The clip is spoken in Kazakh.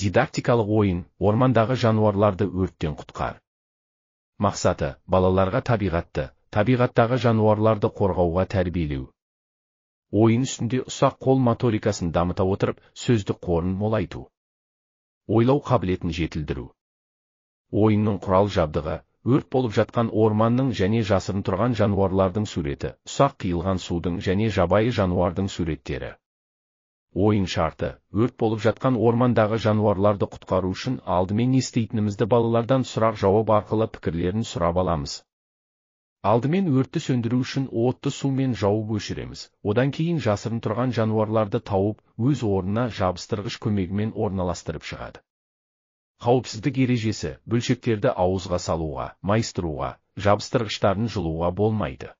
дидактикалық ойын ормандағы жануарларды өрттен құтқар мақсаты балаларға табиғатты табиғаттағы жануарларды қорғауға тәрбиелеу ойын үстінде ұсақ қол моторикасын дамыта отырып сөзді қорын молайту ойлау қабілетін жетілдіру ойынның құрал жабдығы өрт болып жатқан орманның және жасырын тұрған жануарлардың суреті ұсақ қиылған судың және жабайы жануардың суреттері ойын шарты өрт болып жатқан ормандағы жануарларды құтқару үшін алдымен не істейтінімізді балалардан сұрақ жауап арқылы пікірлерін сұрап аламыз алдымен өртті сөндіру үшін отты сумен жауып өшіреміз одан кейін жасырын тұрған жануарларды тауып өз орнына жабыстырғыш көмегімен орналастырып шығады қауіпсіздік ережесі бөлшектерді ауызға салуға майыстыруға жабыстырғыштарын жұлуға болмайды